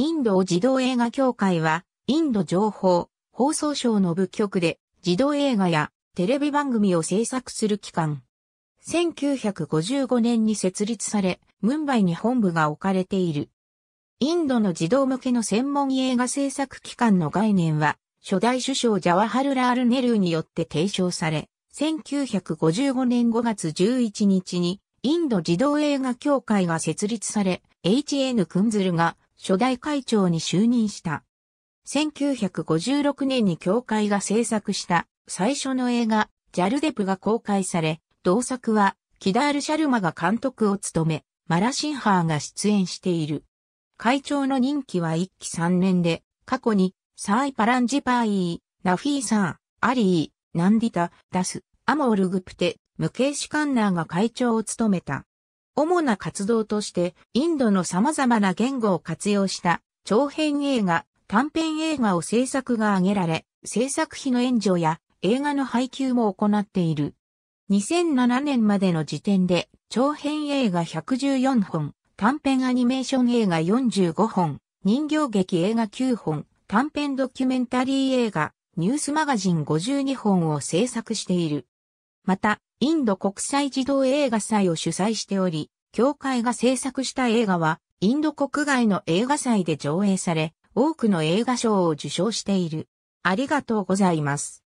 インドを児童映画協会は、インド情報、放送省の部局で、児童映画やテレビ番組を制作する機関。1955年に設立され、ムンバイに本部が置かれている。インドの児童向けの専門映画制作機関の概念は、初代首相ジャワハルラール・ネルーによって提唱され、1955年5月11日に、インド児童映画協会が設立され、H.N. クンズルが初代会長に就任した。1956年に協会が制作した最初の映画、ジャルデプが公開され、同作は、キダール・シャルマが監督を務め、マラ・シンハーが出演している。会長の任期は1期3年で、過去に、サーイ・パランジパーイー、ナフィーサー、アリー、ナンディタ、ダス、アモール・グプテ、無形シ・カンナーが会長を務めた。主な活動として、インドの様々な言語を活用した長編映画、短編映画を制作が挙げられ、制作費の援助や映画の配給も行っている。2007年までの時点で、長編映画114本、短編アニメーション映画45本、人形劇映画9本、短編ドキュメンタリー映画、ニュースマガジン52本を制作している。また、インド国際児童映画祭を主催しており、協会が制作した映画は、インド国外の映画祭で上映され、多くの映画賞を受賞している。ありがとうございます。